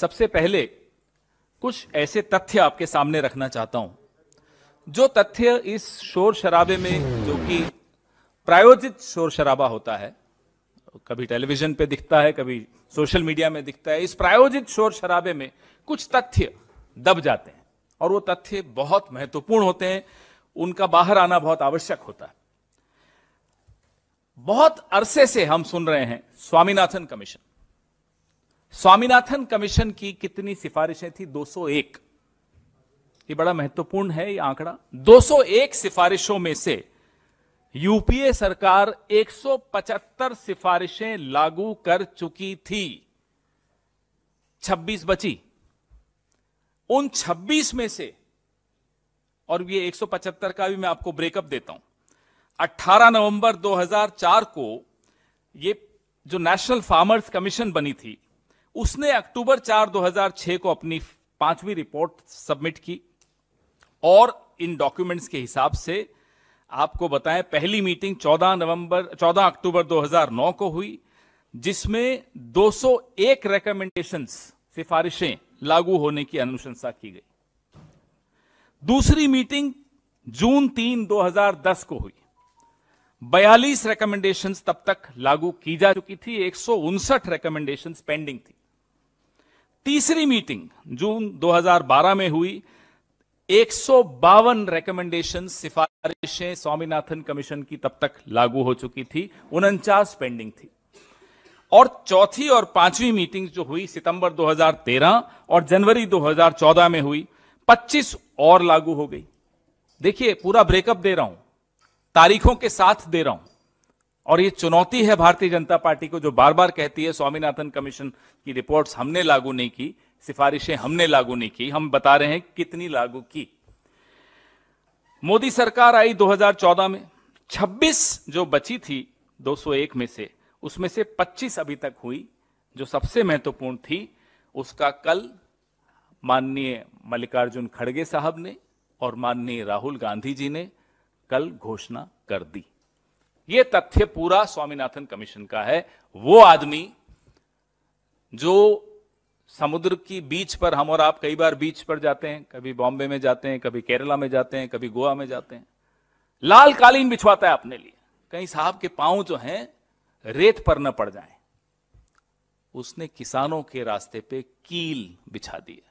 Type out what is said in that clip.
सबसे पहले कुछ ऐसे तथ्य आपके सामने रखना चाहता हूं जो तथ्य इस शोर शराबे में जो कि प्रायोजित शोर शराबा होता है कभी टेलीविजन पे दिखता है कभी सोशल मीडिया में दिखता है इस प्रायोजित शोर शराबे में कुछ तथ्य दब जाते हैं और वो तथ्य बहुत महत्वपूर्ण होते हैं उनका बाहर आना बहुत आवश्यक होता है बहुत अरसे से हम सुन रहे हैं स्वामीनाथन कमीशन स्वामीनाथन कमीशन की कितनी सिफारिशें थी 201 ये बड़ा महत्वपूर्ण है ये आंकड़ा 201 सिफारिशों में से यूपीए सरकार 175 सिफारिशें लागू कर चुकी थी 26 बची उन 26 में से और ये 175 का भी मैं आपको ब्रेकअप देता हूं 18 नवंबर 2004 को ये जो नेशनल फार्मर्स कमीशन बनी थी उसने अक्टूबर 4 2006 को अपनी पांचवी रिपोर्ट सबमिट की और इन डॉक्यूमेंट्स के हिसाब से आपको बताएं पहली मीटिंग 14 नवंबर 14 अक्टूबर 2009 को हुई जिसमें 201 रिकमेंडेशंस सिफारिशें लागू होने की अनुशंसा की गई दूसरी मीटिंग जून 3 2010 को हुई बयालीस रेकमेंडेशन तब तक लागू की जा चुकी थी एक सौ पेंडिंग थी तीसरी मीटिंग जून 2012 में हुई एक सौ बावन रिकमेंडेशन सिफारिशें स्वामीनाथन कमीशन की तब तक लागू हो चुकी थी उनचास पेंडिंग थी और चौथी और पांचवी मीटिंग जो हुई सितंबर 2013 और जनवरी 2014 में हुई 25 और लागू हो गई देखिए पूरा ब्रेकअप दे रहा हूं तारीखों के साथ दे रहा हूं और ये चुनौती है भारतीय जनता पार्टी को जो बार बार कहती है स्वामीनाथन कमीशन की रिपोर्ट्स हमने लागू नहीं की सिफारिशें हमने लागू नहीं की हम बता रहे हैं कितनी लागू की मोदी सरकार आई 2014 में 26 जो बची थी 201 में से उसमें से 25 अभी तक हुई जो सबसे महत्वपूर्ण थी उसका कल माननीय मल्लिकार्जुन खड़गे साहब ने और माननीय राहुल गांधी जी ने कल घोषणा कर दी यह तथ्य पूरा स्वामीनाथन कमीशन का है वो आदमी जो समुद्र की बीच पर हम और आप कई बार बीच पर जाते हैं कभी बॉम्बे में जाते हैं कभी केरला में जाते हैं कभी गोवा में जाते हैं लाल कालीन बिछवाता है अपने लिए कहीं साहब के पांव जो हैं रेत पर न पड़ जाए उसने किसानों के रास्ते पे कील बिछा दिया